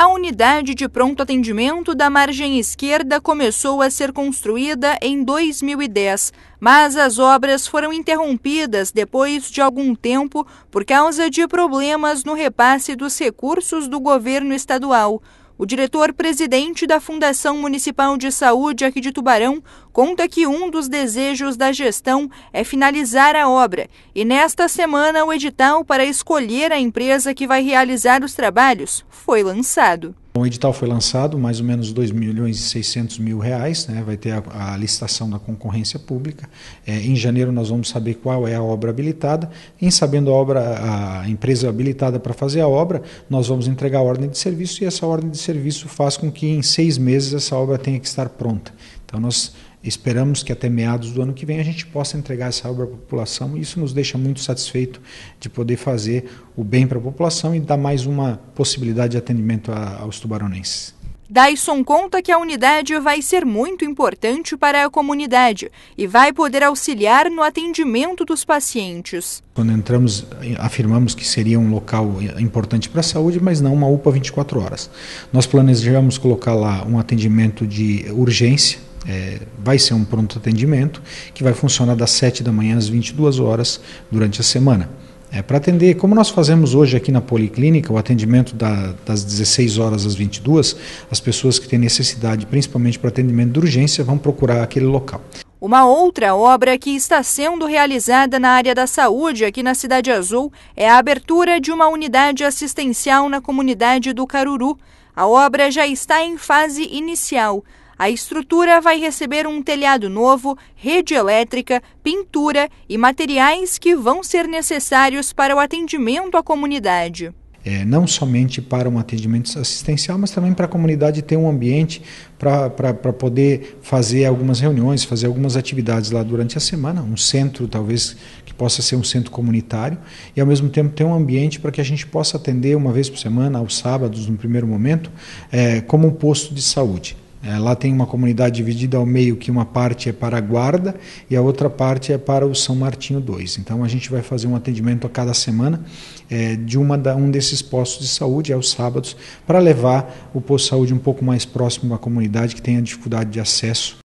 A unidade de pronto atendimento da margem esquerda começou a ser construída em 2010, mas as obras foram interrompidas depois de algum tempo por causa de problemas no repasse dos recursos do governo estadual. O diretor-presidente da Fundação Municipal de Saúde aqui de Tubarão conta que um dos desejos da gestão é finalizar a obra e nesta semana o edital para escolher a empresa que vai realizar os trabalhos foi lançado o edital foi lançado, mais ou menos 2 milhões e 600 mil reais, né? vai ter a, a licitação da concorrência pública. É, em janeiro nós vamos saber qual é a obra habilitada. Em sabendo a obra, a empresa habilitada para fazer a obra, nós vamos entregar a ordem de serviço e essa ordem de serviço faz com que em seis meses essa obra tenha que estar pronta. Então nós Esperamos que até meados do ano que vem a gente possa entregar essa obra à população e isso nos deixa muito satisfeito de poder fazer o bem para a população e dar mais uma possibilidade de atendimento a, aos tubaronenses. Dyson conta que a unidade vai ser muito importante para a comunidade e vai poder auxiliar no atendimento dos pacientes. Quando entramos, afirmamos que seria um local importante para a saúde, mas não uma UPA 24 horas. Nós planejamos colocar lá um atendimento de urgência, é, vai ser um pronto atendimento que vai funcionar das 7 da manhã às 22 horas durante a semana. É, para atender, como nós fazemos hoje aqui na Policlínica, o atendimento da, das 16 horas às 22, as pessoas que têm necessidade, principalmente para atendimento de urgência, vão procurar aquele local. Uma outra obra que está sendo realizada na área da saúde aqui na Cidade Azul é a abertura de uma unidade assistencial na comunidade do Caruru. A obra já está em fase inicial. A estrutura vai receber um telhado novo, rede elétrica, pintura e materiais que vão ser necessários para o atendimento à comunidade. É, não somente para um atendimento assistencial, mas também para a comunidade ter um ambiente para poder fazer algumas reuniões, fazer algumas atividades lá durante a semana, um centro talvez que possa ser um centro comunitário e ao mesmo tempo ter um ambiente para que a gente possa atender uma vez por semana, aos sábados no primeiro momento, é, como um posto de saúde. É, lá tem uma comunidade dividida ao meio, que uma parte é para a guarda e a outra parte é para o São Martinho 2. Então a gente vai fazer um atendimento a cada semana é, de uma da, um desses postos de saúde, aos sábados, para levar o posto de saúde um pouco mais próximo da comunidade que tem a dificuldade de acesso.